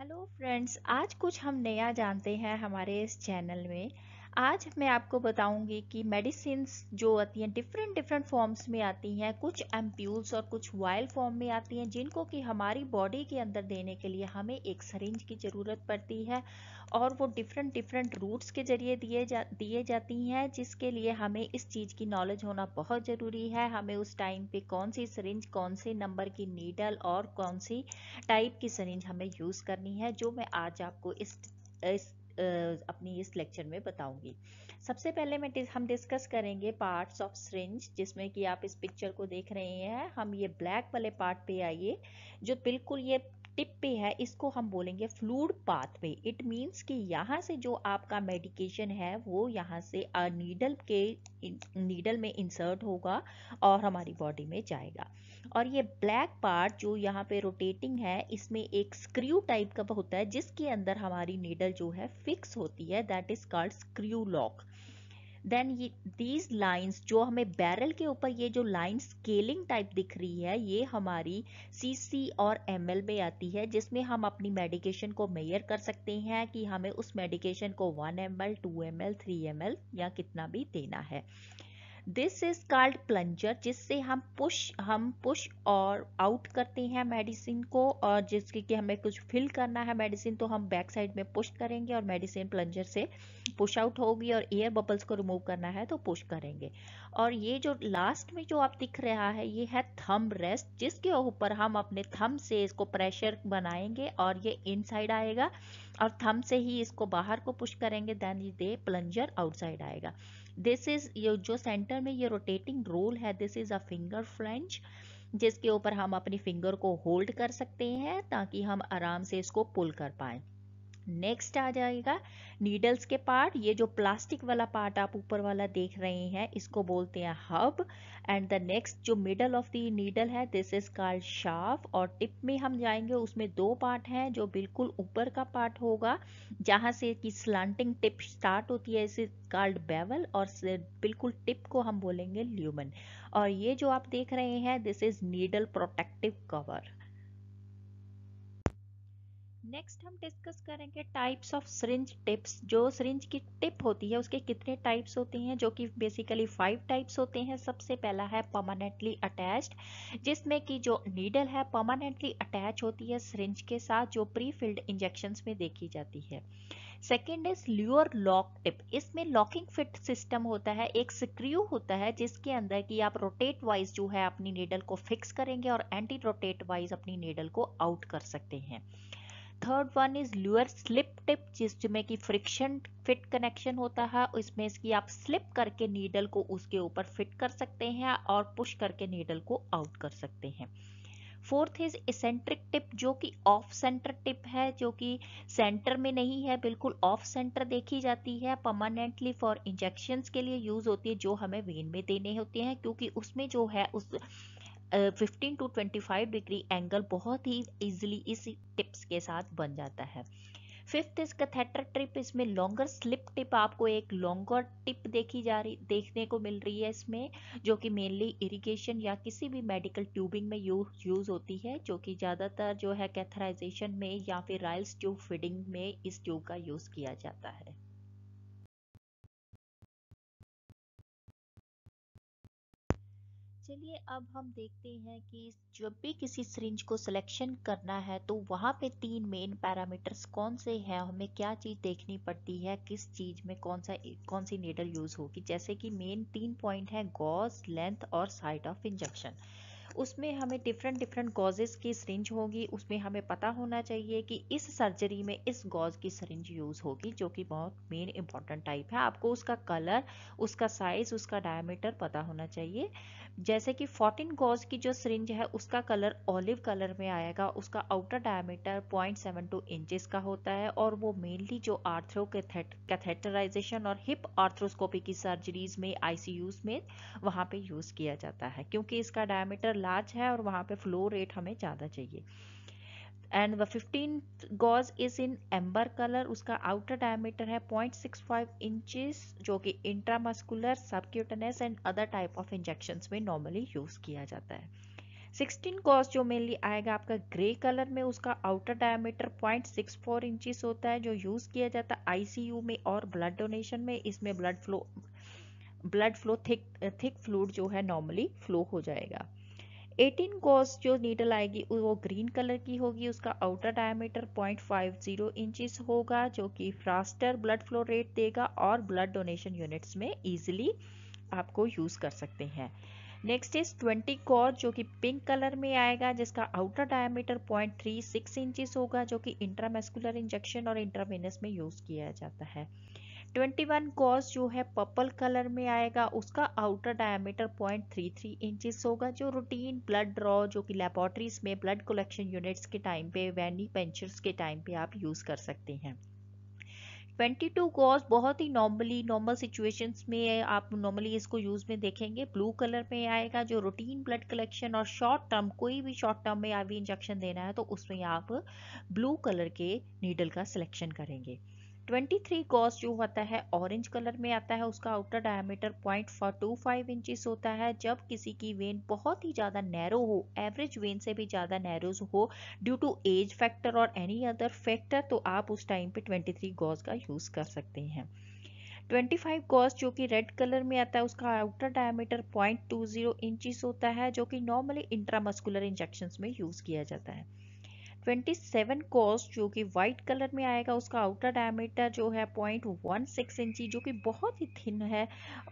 Hello friends आज कुछ हम नया जानते हैं हमारे इस चैनल में आज मैं आपको बताऊंगी कि मेडिसिन जो आती हैं डिफरेंट डिफरेंट फॉर्म्स में आती हैं कुछ एम्प्यूल्स और कुछ वाइल फॉर्म में आती हैं जिनको कि हमारी बॉडी के अंदर देने के लिए हमें एक सरेंज की ज़रूरत पड़ती है और वो डिफरेंट डिफरेंट रूट्स के ज़रिए दिए जा दिए जाती हैं जिसके लिए हमें इस चीज़ की नॉलेज होना बहुत ज़रूरी है हमें उस टाइम पे कौन सी सरिंज कौन से नंबर की नीडल और कौन सी टाइप की सरिंज हमें यूज़ करनी है जो मैं आज आपको इस इस अपनी इस लेक्चर में बताऊंगी सबसे पहले मैं हम डिस्कस करेंगे पार्ट्स ऑफ सरिंज जिसमें कि आप इस पिक्चर को देख रहे हैं हम ये ब्लैक वाले पार्ट पे आइए जो बिल्कुल ये टिप पे है इसको हम बोलेंगे फ्लूड पाथवे इट मींस कि यहाँ से जो आपका मेडिकेशन है वो यहाँ से नीडल के नीडल में इंसर्ट होगा और हमारी बॉडी में जाएगा और ये ब्लैक पार्ट जो यहाँ पे रोटेटिंग है इसमें एक स्क्रू टाइप का होता है जिसके अंदर हमारी नीडल जो है फिक्स होती है that is called screw lock then ये दीज लाइन्स जो हमें बैरल के ऊपर ये जो लाइन स्केलिंग टाइप दिख रही है ये हमारी सीसी और एमएल में आती है जिसमें हम अपनी मेडिकेशन को मेयर कर सकते हैं कि हमें उस मेडिकेशन को 1 M L two M L three M L या कितना भी देना है दिस इज कॉल्ड प्लंजर जिससे हम पुश हम पुश और आउट करते हैं मेडिसिन को और जिसके कि हमें कुछ फिल करना है मेडिसिन तो हम बैक साइड में पुश करेंगे और मेडिसिन प्लंजर से पुश आउट होगी और एयर बबल्स को रिमूव करना है तो पुश करेंगे और ये जो लास्ट में जो आप दिख रहा है ये है थम रेस्ट जिसके ऊपर हम अपने थम से इसको प्रेशर बनाएंगे और ये इन आएगा और थम से ही इसको बाहर को पुश करेंगे देन दे प्लंजर आउटसाइड आएगा दिस इज ये जो सेंटर में ये रोटेटिंग रोल है this is a finger flange जिसके ऊपर हम अपनी फिंगर को होल्ड कर सकते हैं ताकि हम आराम से इसको पुल कर पाए नेक्स्ट आ जाएगा नीडल्स के पार्ट ये जो प्लास्टिक वाला पार्ट आप ऊपर वाला देख रहे हैं इसको बोलते हैं हब एंड द नेक्स्ट जो मिडल ऑफ द नीडल है दिस इज कॉल्ड शाफ और टिप में हम जाएंगे उसमें दो पार्ट हैं जो बिल्कुल ऊपर का पार्ट होगा जहां से कि स्लांटिंग टिप स्टार्ट होती है इसे कॉल्ड बेवल और बिल्कुल टिप को हम बोलेंगे ल्यूमन और ये जो आप देख रहे हैं this is needle protective cover next हम डिस्कस करेंगे टाइप्स ऑफ सरिंज टिप्स जो सरिंज की टिप होती है उसके कितने टाइप्स होते हैं जो कि बेसिकली फाइव टाइप्स होते हैं सबसे पहला है परमानेंटली अटैच्ड जिसमें कि जो नीडल है परमानेंटली अटैच होती है सरिंज के साथ जो प्री फिल्ड इंजेक्शन में देखी जाती है second is luer lock tip इसमें लॉकिंग फिट सिस्टम होता है एक स्क्रू होता है जिसके अंदर की आप रोटेट वाइज जो है अपनी नीडल को फिक्स करेंगे और एंटी रोटेट वाइज अपनी नीडल को आउट कर सकते हैं third one is luer slip tip जिसमें कि फ्रिक्शन फिट कनेक्शन होता है इसमें इसकी आप स्लिप करके नीडल को उसके ऊपर फिट कर सकते हैं और पुश करके नीडल को आउट कर सकते हैं फोर्थ इज इसेंट्रिक टिप जो कि ऑफ सेंटर टिप है जो कि सेंटर में नहीं है बिल्कुल ऑफ सेंटर देखी जाती है परमानेंटली फॉर इंजेक्शन के लिए यूज होती है जो हमें वेन में देने होते हैं क्योंकि उसमें जो है उस fifteen to twenty five degree angle बहुत ही ईजिली इस टिप्स के साथ बन जाता है फिफ्थ इज कथेटर ट्रिप इसमें लॉन्गर स्लिप टिप आपको एक लॉन्गर टिप देखी जा रही देखने को मिल रही है इसमें जो कि मेनली इरिगेशन या किसी भी मेडिकल ट्यूबिंग में यूज यूज होती है जो कि ज़्यादातर जो है कैथराइजेशन में या फिर राइल्स ट्यूब फिडिंग में इस ट्यूब का यूज़ किया जाता है चलिए अब हम देखते हैं कि जब भी किसी सिरिंज को सिलेक्शन करना है तो वहाँ पे तीन मेन पैरामीटर्स कौन से हैं हमें क्या चीज़ देखनी पड़ती है किस चीज़ में कौन सा कौन सी नीडल यूज़ होगी जैसे कि मेन तीन पॉइंट है गॉज लेंथ और साइड ऑफ इंजेक्शन उसमें हमें डिफरेंट डिफरेंट गॉजेस की सरिंज होगी उसमें हमें पता होना चाहिए कि इस सर्जरी में इस गॉज की सरिंज यूज़ होगी जो कि बहुत मेन इंपॉर्टेंट टाइप है आपको उसका कलर उसका साइज़ उसका डायमीटर पता होना चाहिए जैसे कि फोर्टीन गॉज की जो सरिंज है उसका कलर ऑलिव कलर में आएगा उसका outer diameter point seven two inches का होता है और वो मेनली जो आर्थ्रो कैथेटराइजेशन और हिप आर्थ्रोस्कोपी की सर्जरीज में आईसीयूज में वहाँ पे यूज़ किया जाता है क्योंकि इसका डायमीटर लार्ज है और वहाँ पे फ्लो रेट हमें ज़्यादा चाहिए एंड व fifteen gauge is in amber colour उसका आउटर डायमीटर है 0.65 इंचेस जो कि intramuscular subcutaneous and other type of injection में नॉर्मली यूज़ किया जाता है 16 गॉज जो मेनली आएगा आपका ग्रे कलर में उसका आउटर डायमीटर 0.64 इंचेस होता है जो यूज़ किया जाता है आईसीयू में और ब्लड डोनेशन में इसमें blood flow blood flow thick thick fluid जो है नॉर्मली फ्लो हो जाएगा 18 कोस जो नीडल आएगी वो ग्रीन कलर की होगी उसका आउटर डायमीटर 0.50 फाइव होगा जो कि फास्टर ब्लड फ्लो रेट देगा और ब्लड डोनेशन यूनिट्स में इजीली आपको यूज़ कर सकते हैं नेक्स्ट इज 20 कोस जो कि पिंक कलर में आएगा जिसका आउटर डायमीटर 0.36 थ्री होगा जो कि इंट्रामेस्कुलर इंजेक्शन और इंट्रावेनस में यूज़ किया जाता है ट्वेंटी वन कॉस जो है पर्पल कलर में आएगा उसका outer diameter point three three inches होगा जो रूटीन ब्लड ड्रॉ जो कि लेबोरेटरीज में ब्लड कलेक्शन यूनिट्स के टाइम पे वैनी पेंचर्स के टाइम पे आप यूज़ कर सकते हैं 22 गॉज बहुत ही नॉर्मली नॉर्मल सिचुएशंस में आप नॉर्मली इसको यूज़ में देखेंगे ब्लू कलर में आएगा जो रूटीन ब्लड कलेक्शन और शॉर्ट टर्म कोई भी शॉर्ट टर्म में आवी इंजेक्शन देना है तो उसमें आप ब्लू कलर के नीडल का सिलेक्शन करेंगे 23 गॉस जो होता है ऑरेंज कलर में आता है उसका outer diameter point four two five inches होता है जब किसी की वेन बहुत ही ज़्यादा नैरो हो एवरेज वेन से भी ज़्यादा नैरोज हो ड्यू टू एज फैक्टर और एनी अदर फैक्टर तो आप उस टाइम पे 23 गॉस का यूज़ कर सकते हैं 25 गॉस जो कि रेड कलर में आता है उसका outer diameter point two zero inches होता है जो कि नॉर्मली इंट्रामस्कुलर इंजेक्शन में यूज़ किया जाता है 27 कॉस्ट जो कि वाइट कलर में आएगा उसका आउटर डायमीटर जो है 0.16 इंची जो कि बहुत ही थिन है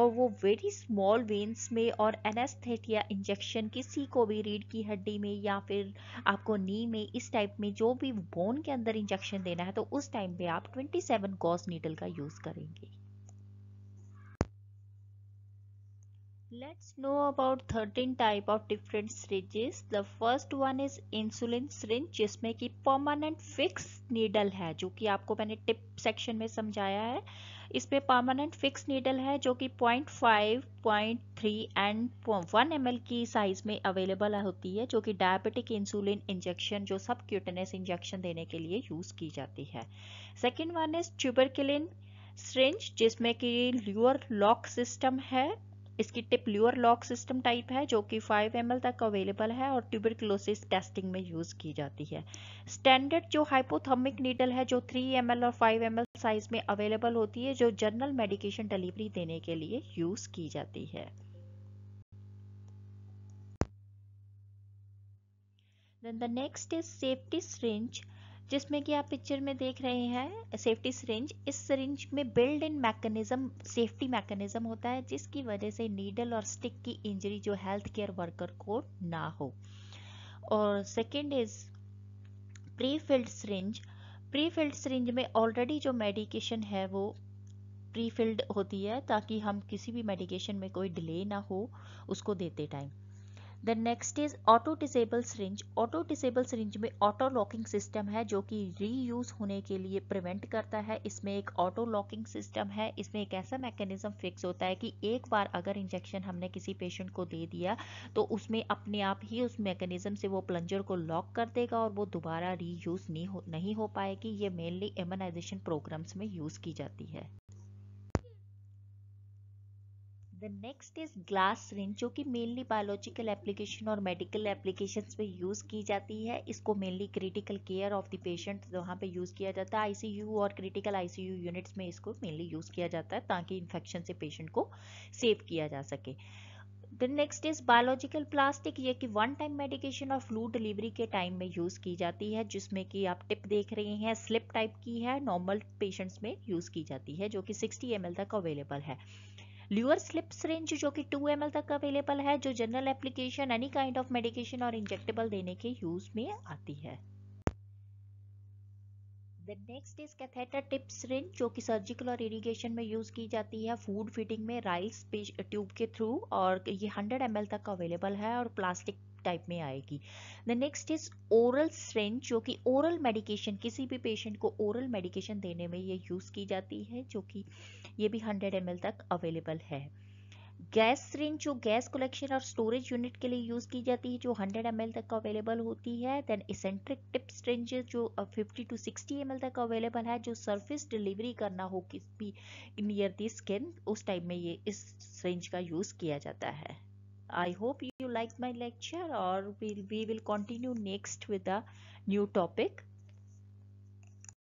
और वो वेरी स्मॉल वेन्स में और एनेस्थेटिया इंजेक्शन किसी को भी रीढ़ की हड्डी में या फिर आपको नी में इस टाइप में जो भी बोन के अंदर इंजेक्शन देना है तो उस टाइम पे आप 27 कॉस नीडल का यूज़ करेंगे Let's know about 13 type of different syringes. The first one is insulin syringe जिसमें कि permanent fix needle है जो कि आपको मैंने टिप सेक्शन में समझाया है इसमें परमानेंट फिक्स नीडल है जो कि 0.5, 0.3 एंड 1 एम की साइज में अवेलेबल होती है जो कि डायबिटिक इंसुलिन इंजेक्शन जो सब क्यूटनेस इंजेक्शन देने के लिए यूज की जाती है second one is tuberculin syringe जिसमें कि ल्यूअर लॉक सिस्टम है इसकी tip luer lock system type है जो कि 5 एम तक अवेलेबल है और ट्यूबरक्लोसिस टेस्टिंग में यूज़ की जाती है स्टैंडर्ड जो हाइपोथर्मिक नीडल है जो 3 एम और 5 एम साइज में अवेलेबल होती है जो जनरल मेडिकेशन डिलीवरी देने के लिए यूज़ की जाती है नेक्स्ट इज सेफ्टी is जिसमें कि आप पिक्चर में देख रहे हैं सेफ्टी सरिंज इस सरिंज में built in mechanism safety mechanism होता है जिसकी वजह से नीडल और स्टिक की इंजरी जो हेल्थ केयर वर्कर को ना हो और second is prefilled syringe prefilled syringe में ऑलरेडी जो मेडिकेशन है वो प्री फिल्ड होती है ताकि हम किसी भी मेडिकेशन में कोई डिले ना हो उसको देते time then next is auto disable syringe auto disable syringe में ऑटो लॉकिंग सिस्टम है जो कि रीयूज होने के लिए प्रिवेंट करता है इसमें एक ऑटो लॉकिंग सिस्टम है इसमें एक ऐसा मैकेनिज्म फिक्स होता है कि एक बार अगर इंजेक्शन हमने किसी पेशेंट को दे दिया तो उसमें अपने आप ही उस मैकेनिज्म से वो प्लंजर को लॉक कर देगा और वो दोबारा रीयूज नहीं हो नहीं हो पाएगी ये मेनली एमनाइजेशन प्रोग्राम्स में यूज़ की जाती है the next is glass syringe जो कि मेनली बायोलॉजिकल एप्लीकेशन और मेडिकल एप्लीकेशन पे यूज़ की जाती है इसको mainly critical care of the patient वहाँ पे यूज़ किया जाता है आईसीयू और क्रिटिकल आईसीयू यूनिट्स में इसको मेनली यूज़ किया जाता है ताकि इन्फेक्शन से पेशेंट को सेव किया जा सके the next is biological plastic ये कि वन टाइम मेडिकेशन और फ्लू डिलीवरी के टाइम में यूज़ की जाती है जिसमें कि आप टिप देख रहे हैं स्लिप टाइप की है नॉर्मल पेशेंट्स में यूज़ की जाती है जो कि सिक्सटी एम एल तक अवेलेबल है ल्यूअर स्लिप रेंज जो कि 2 एम तक अवेलेबल है जो general application any kind of medication और इंजेक्टेबल देने के यूज में आती है then next is catheter tip syringe जो कि सर्जिकल और इरिगेशन में यूज़ की जाती है फूड फीडिंग में राइस ट्यूब के थ्रू और ये 100 एम तक अवेलेबल है और प्लास्टिक टाइप में आएगी the next is oral syringe जो कि ओरल मेडिकेशन किसी भी पेशेंट को ओरल मेडिकेशन देने में ये यूज़ की जाती है जो कि ये भी 100 एम तक अवेलेबल है गैस सिरिंज जो गैस कलेक्शन और स्टोरेज यूनिट के लिए यूज़ की जाती है जो 100 एम तक अवेलेबल होती है देन इसेंट्रिक टिप सिरिंज जो 50 टू 60 एम तक अवेलेबल है जो सरफेस डिलीवरी करना हो किस भी नियर दी स्किन उस टाइम में ये इस सिरिंज का यूज़ किया जाता है I hope you like my lecture और we will continue next with a new topic